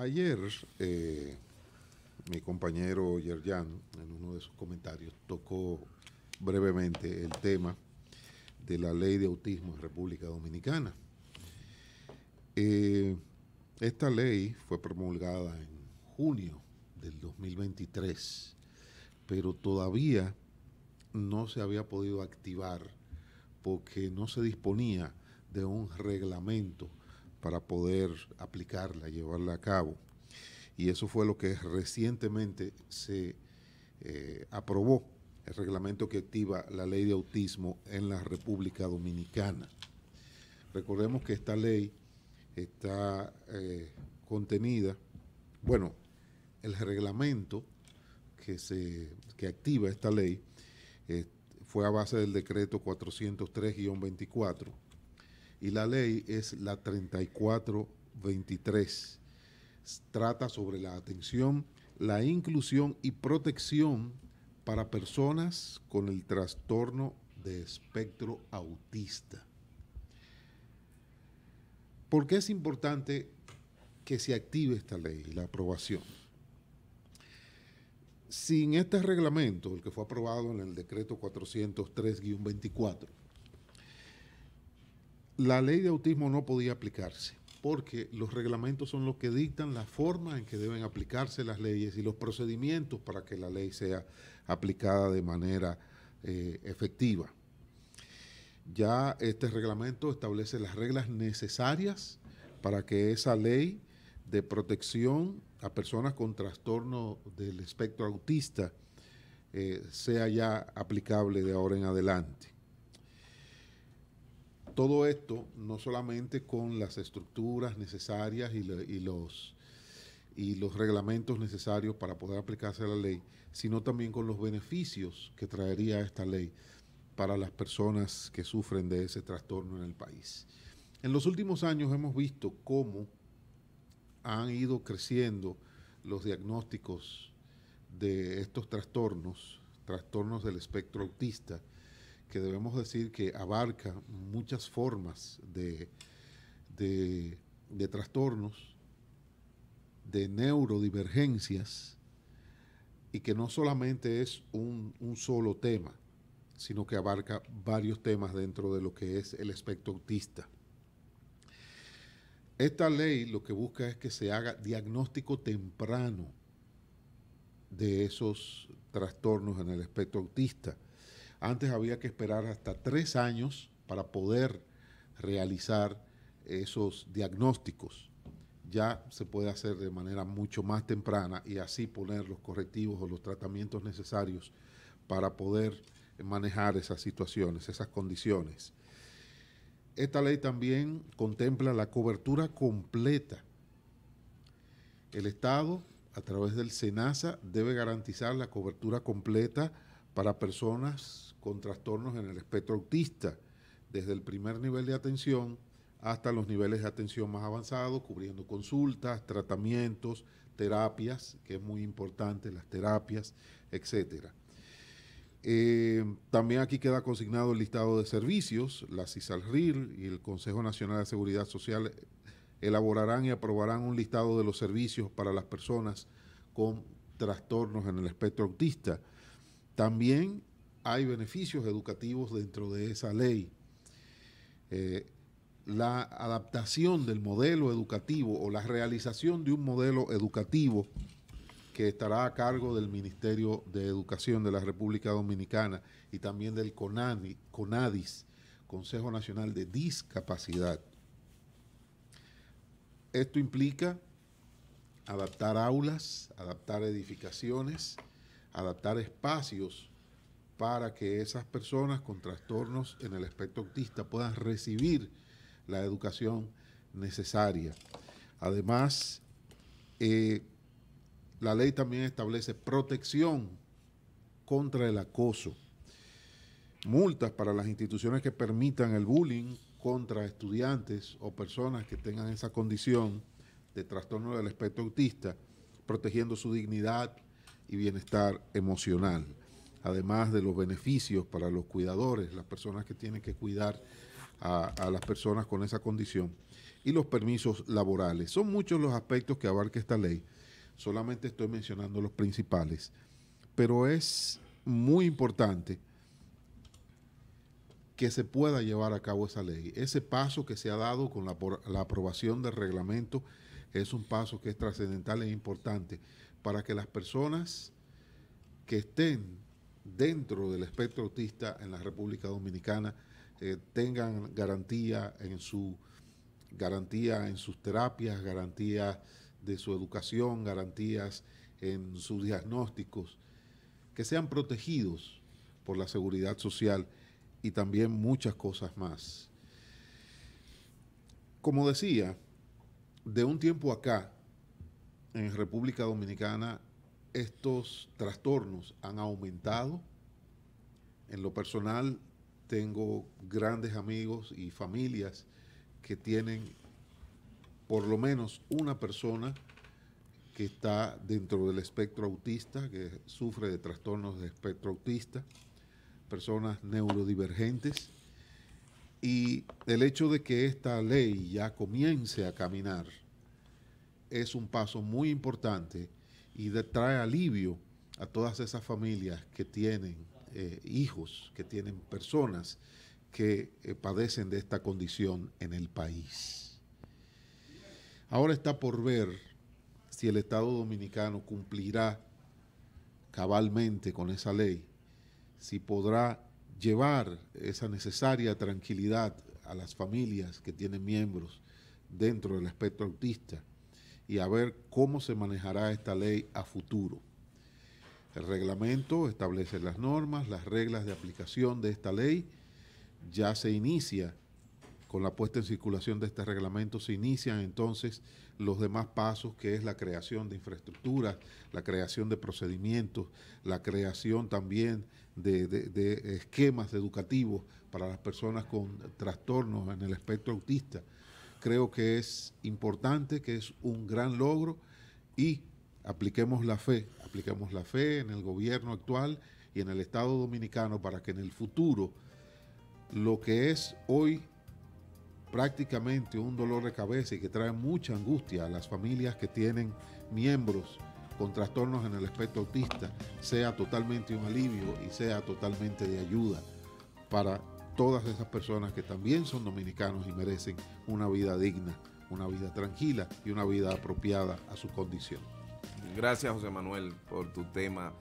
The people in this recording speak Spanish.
Ayer, eh, mi compañero Yerjan, en uno de sus comentarios, tocó brevemente el tema de la ley de autismo en República Dominicana. Eh, esta ley fue promulgada en junio del 2023, pero todavía no se había podido activar porque no se disponía de un reglamento para poder aplicarla, llevarla a cabo. Y eso fue lo que recientemente se eh, aprobó, el reglamento que activa la ley de autismo en la República Dominicana. Recordemos que esta ley está eh, contenida, bueno, el reglamento que, se, que activa esta ley eh, fue a base del decreto 403-24 y la ley es la 3423. Trata sobre la atención, la inclusión y protección para personas con el trastorno de espectro autista. ¿Por qué es importante que se active esta ley, la aprobación? Sin este reglamento, el que fue aprobado en el decreto 403-24, la ley de autismo no podía aplicarse porque los reglamentos son los que dictan la forma en que deben aplicarse las leyes y los procedimientos para que la ley sea aplicada de manera eh, efectiva. Ya este reglamento establece las reglas necesarias para que esa ley de protección a personas con trastorno del espectro autista eh, sea ya aplicable de ahora en adelante todo esto, no solamente con las estructuras necesarias y, los, los reglamentos necesarios para poder aplicarse la ley, sino también con los beneficios que traería esta ley para las personas que sufren de ese trastorno en el país. En los últimos años hemos visto cómo han ido creciendo los diagnósticos de estos trastornos, trastornos del espectro autista, que debemos decir que abarca muchas formas de, de, trastornos, de neurodivergencias, y que no solamente es un, un, solo tema, sino que abarca varios temas dentro de lo que es el espectro autista. Esta ley lo que busca es que se haga diagnóstico temprano de esos trastornos en el espectro autista antes había que esperar hasta tres años para poder realizar esos diagnósticos. Ya se puede hacer de manera mucho más temprana y así poner los correctivos o los tratamientos necesarios para poder manejar esas situaciones, esas condiciones. Esta ley también contempla la cobertura completa. El Estado, a través del SENASA, debe garantizar la cobertura completa para personas con trastornos en el espectro autista, desde el primer nivel de atención hasta los niveles de atención más avanzados, cubriendo consultas, tratamientos, terapias, que es muy importante, las terapias, etcétera. Eh, también aquí queda consignado el listado de servicios. La CISALRIL y el Consejo Nacional de Seguridad Social elaborarán y aprobarán un listado de los servicios para las personas con trastornos en el espectro autista también hay beneficios educativos dentro de esa ley. Eh, la adaptación del modelo educativo o la realización de un modelo educativo que estará a cargo del Ministerio de Educación de la República Dominicana y también del CONADIS, Consejo Nacional de Discapacidad. Esto implica adaptar aulas, adaptar edificaciones, adaptar espacios para que esas personas con trastornos en el espectro autista puedan recibir la educación necesaria. Además, eh, la ley también establece protección contra el acoso, multas para las instituciones que permitan el bullying contra estudiantes o personas que tengan esa condición de trastorno del espectro autista, protegiendo su dignidad, y bienestar emocional, además de los beneficios para los cuidadores, las personas que tienen que cuidar a, las personas con esa condición, y los permisos laborales. Son muchos los aspectos que abarca esta ley, solamente estoy mencionando los principales, pero es muy importante que se pueda llevar a cabo esa ley. Ese paso que se ha dado con la aprobación del reglamento es un paso que es trascendental e importante para que las personas que estén dentro del espectro autista en la República Dominicana eh, tengan garantía en su garantía en sus terapias, garantía de su educación, garantías en sus diagnósticos, que sean protegidos por la seguridad social y también muchas cosas más. Como decía, de un tiempo acá, en República Dominicana, estos trastornos han aumentado. En lo personal, tengo grandes amigos y familias que tienen por lo menos una persona que está dentro del espectro autista, que sufre de trastornos de espectro autista, personas neurodivergentes y el hecho de que esta ley ya comience a caminar es un paso muy importante y trae alivio a todas esas familias que tienen eh, hijos, que tienen personas que eh, padecen de esta condición en el país. Ahora está por ver si el Estado dominicano cumplirá cabalmente con esa ley, si podrá llevar esa necesaria tranquilidad a las familias que tienen miembros dentro del espectro autista y a ver cómo se manejará esta ley a futuro. El reglamento establece las normas, las reglas de aplicación de esta ley. Ya se inicia con la puesta en circulación de este reglamento se inician entonces los demás pasos, que es la creación de infraestructuras, la creación de procedimientos, la creación también de, de, esquemas educativos para las personas con trastornos en el espectro autista. Creo que es importante, que es un gran logro y apliquemos la fe, apliquemos la fe en el gobierno actual y en el Estado dominicano para que en el futuro lo que es hoy prácticamente un dolor de cabeza y que trae mucha angustia a las familias que tienen miembros con trastornos en el espectro autista, sea totalmente un alivio y sea totalmente de ayuda para todas esas personas que también son dominicanos y merecen una vida digna, una vida tranquila y una vida apropiada a su condición. Gracias José Manuel por tu tema